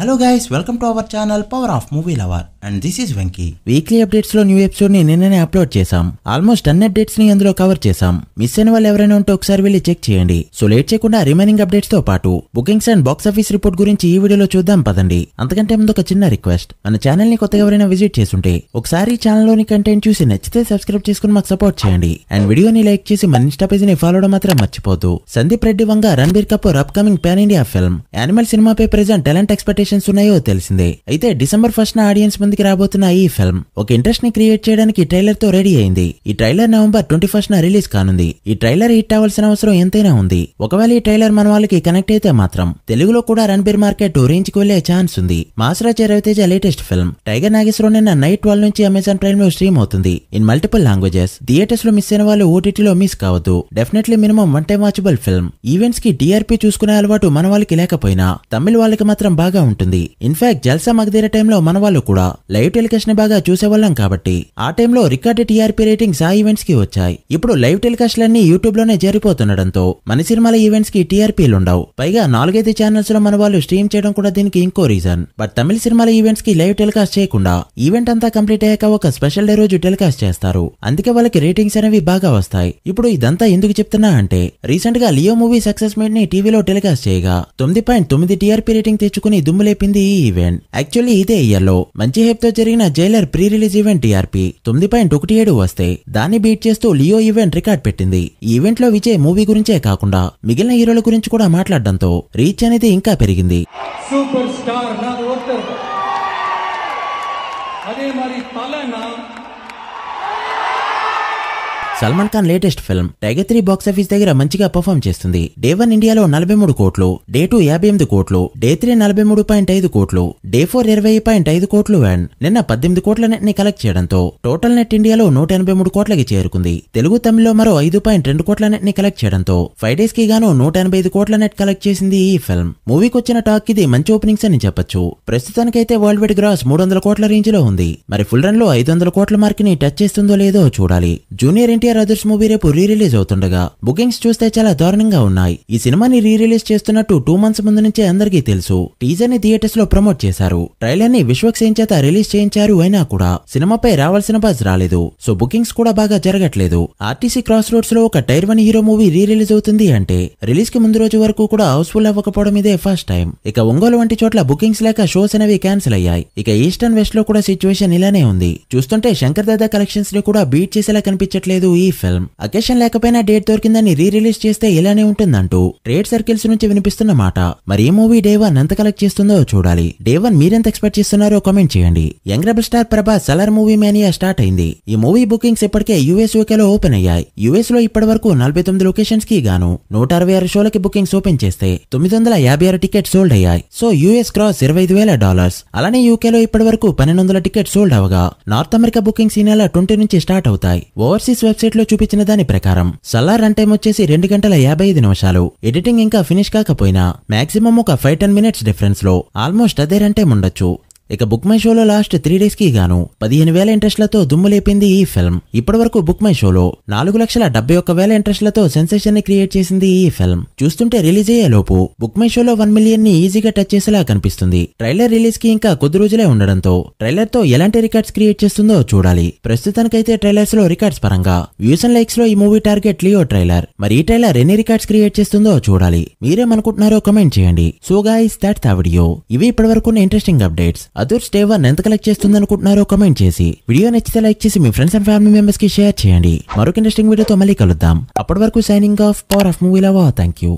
hello guys welcome to our channel power of movie lover and this is Venky weekly updates లో new episode ని నిన్ననే upload చేసాం almost అన్ని updates ని అందులో కవర్ చేసాం మిస్ అయిన వాళ్ళు ఎవరైనా ఉంటే ఒకసారి వెళ్ళి చెక్ చేయండి సో లేట్ చేయకుండా రిమైనింగ్ అప్డేట్స్ తో పాటు bookings and box office report గురించి ఈ వీడియోలో చూద్దాం పదండి అంతకంటే ముందు ఒక చిన్న రిక్వెస్ట్ మన ఛానల్ ని కొత్తగా ఎవరైనా విజిట్ చేస్తుంటే ఒకసారి ఛానల్ లోని కంటెంట్ చూసి నచ్చితే సబ్స్క్రైబ్ చేసుకుని మాకు సపోర్ట్ చేయండి అండ్ వీడియోని లైక్ చేసి మన ఇన్స్టా పేజ్ ని ఫాలో మాత్రం మర్చిపోదు Sandeep Reddy Vanga Ranbir Kapoor upcoming pan India film Animal సినిమాపై ప్రెజెంట్ టాలెంట్ ఎక్స్పెక్టేషన్ లిమిటేషన్స్ ఉన్నాయో తెలిసిందే అయితే డిసెంబర్ ఫస్ట్ ఆడియన్స్ ముందుకి రాబోతున్న ఈ ఫిల్మ్ ఒక ఇంట్రెస్ట్ ని క్రియేట్ చేయడానికి ట్రైలర్ తో రెడీ అయింది ఈ trailer November twenty first release కానుంది ఈ ట్రైలర్ హిట్ అవ్వాల్సిన అవసరం ఎంతైనా ఉంది ఒకవేళ ఈ ట్రైలర్ మన వాళ్ళకి కనెక్ట్ అయితే మాత్రం తెలుగులో కూడా రణబీర్ మార్కెట్ రేంజ్ కు వెళ్లే ఛాన్స్ ఉంది Mass Raja Ravi Teja latest film Tiger Nageswara నిన్న నైట్ ట్వెల్వ్ నుంచి అమెజాన్ ప్రైమ్ లో స్ట్రీమ్ అవుతుంది ఇన్ మల్టిపుల్ లాంగ్వేజెస్ థియేటర్స్ లో మిస్ అయిన వాళ్ళు ఓటీటీలో మిస్ కావద్దు definitely minimum one time watchable film events కి డిఆర్పీ చూసుకునే అలవాటు మన వాళ్ళకి లేకపోయినా తమిళ వాళ్ళకి మాత్రం బాగా ఉంటుంది ఉంటుంది ఇన్ఫాక్ట్ జల్సా మగధీర టైంలో మన వాళ్ళు కూడా లైవ్ టెలికాస్ట్ ని బాగా చూసేవాళ్ళం కాబట్టి ఆ టైంలో రికార్డ్ టీఆర్పీ రేటింగ్స్ ఆ ఈవెంట్స్ కి వచ్చాయి ఇప్పుడు లైవ్ టెలికాస్ట్ లన్నీ యూట్యూబ్ లోనే జరిపోతుండడంతో మన సినిమాల ఈవెంట్స్ కి టీఆర్పీలు ఉండవు పైగా నాలుగైదు ఛానల్స్ లో మన వాళ్ళు స్ట్రీమ్ చేయడం కూడా దీనికి ఇంకో రీజన్ బట్ తమిళ సినిమాల ఈవెంట్స్ కి లైవ్ టెలికాస్ట్ చేయకుండా ఈవెంట్ అంతా కంప్లీట్ అయ్యాక ఒక స్పెషల్ డే రోజు టెలికాస్ట్ చేస్తారు అందుకే వాళ్ళకి రేటింగ్స్ అనేవి బాగా వస్తాయి ఇప్పుడు ఇదంతా ఎందుకు చెప్తున్నా అంటే రీసెంట్ గా లియో మూవీ సక్సెస్ మీట్ ని టీవీలో టెలికాస్ట్ చేయగా తొమ్మిది పాయింట్ తొమ్మిది టీఆర్పీ రేటింగ్ తెచ్చుకుని దుమ్ములు లేపింది ఈ ఈవెంట్ యాక్చువల్లీ ఇదే ఇయర్లో మంచి హెప్ తో జరిగిన Jailer pre release event TRP తొమ్మిది పాయింట్ ఒకటి ఏడు వస్తే దాన్ని బీట్ చేస్తూ లియో ఈవెంట్ రికార్డ్ పెట్టింది ఈవెంట్ లో విజయ్ మూవీ గురించే కాకుండా మిగిలిన హీరోల గురించి కూడా మాట్లాడడంతో రీచ్ అనేది ఇంకా పెరిగింది సూపర్ స్టార్ అదే మరి తల Salman Khan latest film Tiger three box office దగ్గర మంచిగా పర్ఫామ్ చేస్తుంది డే వన్ ఇండియాలో నలభై మూడు కోట్లు డే టూ యాభై ఎనిమిది కోట్లు డే త్రీ నలభై మూడు పాయింట్ ఐదు కోట్లు డే ఫోర్ ఇరవై పాయింట్ ఐదు కోట్లు అండ్ నిన్న పద్దెనిమిది కోట్ల నెట్ ని కలెక్ట్ చేయడంతో టోటల్ నెట్ ఇండియాలో నూట ఎనభై మూడు కోట్లకి చేరుకుంది తెలుగు తమిళ్లో మరో ఐదు పాయింట్ రెండు కోట్ల నెట్ ని కలెక్ట్ చేయడంతో ఫైవ్ డేస్ కి గాను నూట ఎనభై ఐదు కోట్ల నెట్ కలెక్ట్ చేసింది ఈ ఫిల్మ్ మూవీకి వచ్చిన టాక్ ఇది మంచి ఓపెనింగ్స్ అని చెప్పొచ్చు ప్రస్తుతానికైతే వరల్డ్ వైడ్ గ్రాస్ మూడు వందల కోట్ల రేంజ్ లో ఉంది మరి ఫుల్ రన్ లో ఐదు వందల కోట్ల మార్క్ ని టచ్ చేస్తుందో లేదో చూడాలి జూనియర్ ఇంటి ఎన్టీఆర్ అదర్స్ మూవీ రేపు రీ రిలీజ్ అవుతుండగా బుకింగ్స్ చూస్తే చాలా దారుణంగా ఉన్నాయి ఈ సినిమాని రీ రిలీజ్ చేస్తున్నట్టు టూ మంత్స్ ముందు నుంచే అందరికీ తెలుసు టీజర్ ని థియేటర్స్ లో ప్రమోట్ చేశారు ట్రైలర్ ని విశ్వక్ సేన్ చేత రిలీజ్ చేయించారు అయినా కూడా సినిమాపై రావాల్సిన బాజ్ రాలేదు సో బుకింగ్స్ కూడా బాగా జరగట్లేదు ఆర్టీసీ క్రాస్ రోడ్స్ లో ఒక tier one hero movie re release అవుతుంది అంటే రిలీజ్ కి ముందు రోజు వరకు కూడా హౌస్ఫుల్ అవ్వకపోవడం ఇదే ఫస్ట్ టైం ఇక ఒంగోలు వంటి చోట్ల బుకింగ్స్ లేక షోస్ అనేవి క్యాన్సిల్ అయ్యాయి ఇక ఈస్టర్న్ వెస్ట్ లో కూడా సిచ్యువేషన్ ఇలానే ఉంది చూస్తుంటే శంకర్ దాదా కలెక్షన్స్ ని కూడా బీట్ చేసేలా కనిపించట్లేదు ఈ ఫిల్మ్ అకేషన్ లేకపోయినా డేట్ దొరికిందని రీ రిలీజ్ చేస్తే ఇలానే ఉంటుందంటూ ట్రేడ్ సర్కిల్స్ నుంచి వినిపిస్తున్న మాట మరి ఈ మూవీ డే వన్ ఎంత కలెక్ట్ చేస్తుందో చూడాలి డే వన్ మీరెంత ఎక్స్పెక్ట్ చేస్తున్నారో కామెంట్ చేయండి young rebel star Prabhas Salaar movie mania start అయింది ఈ మూవీ బుకింగ్స్ ఇప్పటికే యూఎస్ లో ఓపెన్ అయ్యాయి యూఎస్ లో ఇప్పటి వరకు నలభై తొమ్మిది లొకేషన్స్ కి గాను నూట అరవై ఆరు షోలకి బుకింగ్స్ ఓపెన్ చేస్తే తొమ్మిది వందల యాభై ఆరు టికెట్స్ సోల్డ్ అయ్యాయి సో యూఎస్ క్రాస్ ఇరవై ఐదు వేల డాలర్స్ అలానే లో ఇప్పటి వరకు పన్నెండు వందల టికెట్స్ సోల్డ్ అవగా నార్త్ అమెరికా బుకింగ్స్ ఈ నెల ట్వంటీ నుంచి స్టార్ట్ అవుతాయి ఓవర్సీస్ వెబ్సైట్ లో చూపించిన దాని ప్రకారం సల్లార్ రన్ టైం వచ్చేసి రెండు గంటల యాభై ఐదు నిమిషాలు ఎడిటింగ్ ఇంకా ఫినిష్ కాకపోయినా మాక్సిమం ఒక ఫైవ్ టెన్ మినిట్స్ డిఫరెన్స్ లో ఆల్మోస్ట్ అదే రన్ టైం ఉండొచ్చు ఇక బుక్ మై షోలో లాస్ట్ త్రీ డేస్ కి గాను పదిహేను వేల ఇంట్రెస్ట్లతో దుమ్ములేపింది ఈ ఫిల్మ్ ఇప్పటి వరకు బుక్ మై షోలో నాలుగు లక్షల డెబ్బై ఒక్క వేల ఇంట్రెస్ట్లతో సెన్సేషన్ ని క్రియేట్ చేసింది ఈ ఫిల్మ్ చూస్తుంటే రిలీజ్ అయ్యే లోపు బుక్ మై షోలో వన్ మిలియన్ ని ఈజీగా టచ్ చేసేలా కనిపిస్తుంది ట్రైలర్ రిలీజ్ కి ఇంకా కొద్ది రోజులే ఉండడంతో ట్రైలర్ తో ఎలాంటి రికార్డ్స్ క్రియేట్ చేస్తుందో చూడాలి ప్రస్తుతానికైతే ట్రైలర్స్ లో రికార్డ్స్ పరంగా వ్యూస్ అండ్ లైక్స్ లో ఈ మూవీ టార్గెట్ లియో ట్రైలర్ మరి ఈ ట్రైలర్ ఎన్ని రికార్డ్స్ క్రియేట్ చేస్తుందో చూడాలి మీరేమనుకుంటున్నారో కమెంట్ చేయండి సో గాయస్ దాట్స్ ఆ వీడియో ఇవి ఇప్పటి వరకు ఇంట్రెస్టింగ్ అప్డేట్స్ అదూర్ స్టేవన్ ఎంత కలెక్ట్ చేస్తుంది అనుకుంటున్నారో కమెంట్ చేసి వీడియో నచ్చితే లైక్ చేసి మీ ఫ్రెండ్స్ అండ్ ఫ్యామిలీ మెంబర్స్ కి షేర్ చేయండి మరొక ఇంట్రెస్టింగ్ వీడియోతో మళ్ళీ కలుద్దాం అప్పటి వరకు signing off power of movie lover thank you